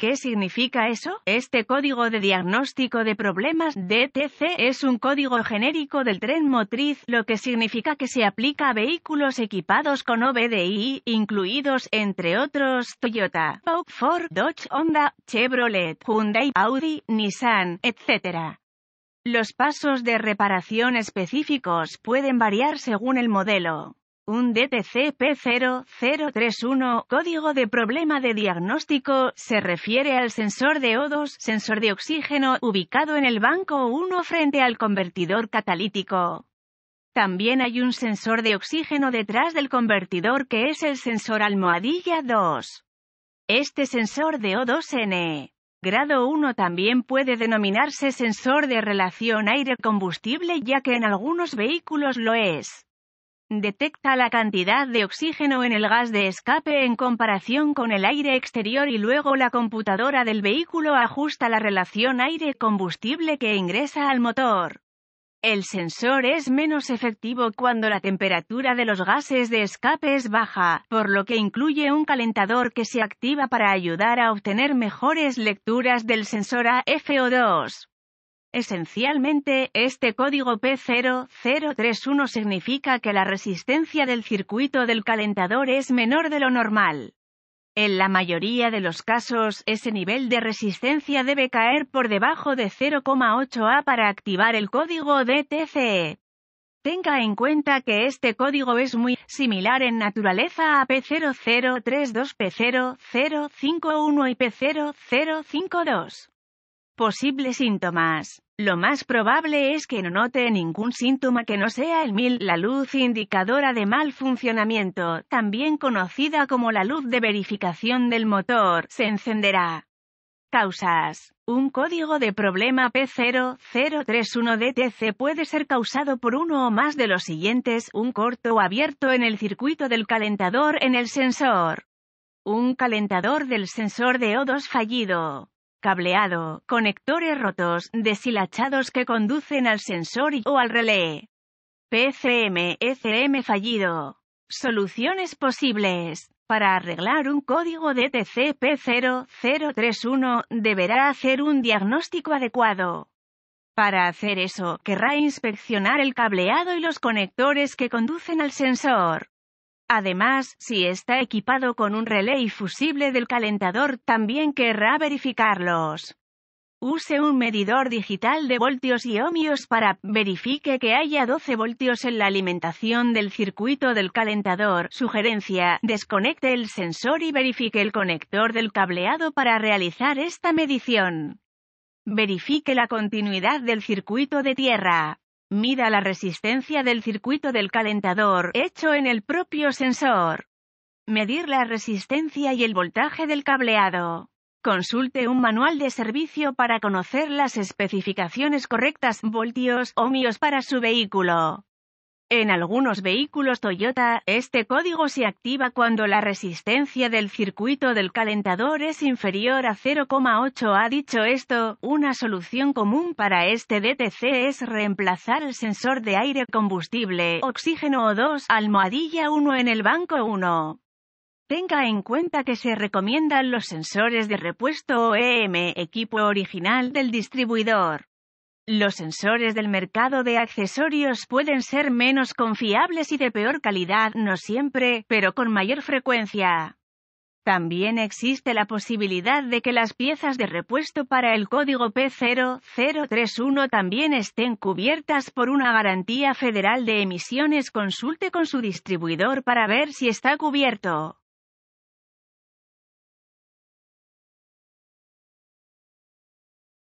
¿Qué significa eso? Este código de diagnóstico de problemas DTC es un código genérico del tren motriz, lo que significa que se aplica a vehículos equipados con OBDI, incluidos entre otros Toyota, Ford, Dodge, Honda, Chevrolet, Hyundai, Audi, Nissan, etc. Los pasos de reparación específicos pueden variar según el modelo. Un DTCP0031, código de problema de diagnóstico, se refiere al sensor de O2, sensor de oxígeno, ubicado en el banco 1 frente al convertidor catalítico. También hay un sensor de oxígeno detrás del convertidor que es el sensor almohadilla 2. Este sensor de O2N Grado 1 también puede denominarse sensor de relación aire-combustible ya que en algunos vehículos lo es. Detecta la cantidad de oxígeno en el gas de escape en comparación con el aire exterior y luego la computadora del vehículo ajusta la relación aire-combustible que ingresa al motor. El sensor es menos efectivo cuando la temperatura de los gases de escape es baja, por lo que incluye un calentador que se activa para ayudar a obtener mejores lecturas del sensor afo 2 Esencialmente, este código P0031 significa que la resistencia del circuito del calentador es menor de lo normal. En la mayoría de los casos, ese nivel de resistencia debe caer por debajo de 0,8A para activar el código DTCE. Tenga en cuenta que este código es muy similar en naturaleza a P0032, P0051 y P0052. Posibles síntomas. Lo más probable es que no note ningún síntoma que no sea el MIL, la luz indicadora de mal funcionamiento, también conocida como la luz de verificación del motor, se encenderá. Causas. Un código de problema P0031DTC puede ser causado por uno o más de los siguientes, un corto abierto en el circuito del calentador en el sensor. Un calentador del sensor de O2 fallido. Cableado, conectores rotos, deshilachados que conducen al sensor y, o al relé. PCM, ECM fallido. Soluciones posibles. Para arreglar un código de TCP0031 deberá hacer un diagnóstico adecuado. Para hacer eso, querrá inspeccionar el cableado y los conectores que conducen al sensor. Además, si está equipado con un relé fusible del calentador, también querrá verificarlos. Use un medidor digital de voltios y ohmios para verifique que haya 12 voltios en la alimentación del circuito del calentador. Sugerencia: desconecte el sensor y verifique el conector del cableado para realizar esta medición. Verifique la continuidad del circuito de tierra. Mida la resistencia del circuito del calentador hecho en el propio sensor. Medir la resistencia y el voltaje del cableado. Consulte un manual de servicio para conocer las especificaciones correctas voltios ohmios para su vehículo. En algunos vehículos Toyota, este código se activa cuando la resistencia del circuito del calentador es inferior a 0,8. Ha dicho esto, una solución común para este DTC es reemplazar el sensor de aire combustible, oxígeno O2, almohadilla 1 en el banco 1. Tenga en cuenta que se recomiendan los sensores de repuesto OEM, equipo original del distribuidor. Los sensores del mercado de accesorios pueden ser menos confiables y de peor calidad, no siempre, pero con mayor frecuencia. También existe la posibilidad de que las piezas de repuesto para el código P0031 también estén cubiertas por una garantía federal de emisiones. Consulte con su distribuidor para ver si está cubierto.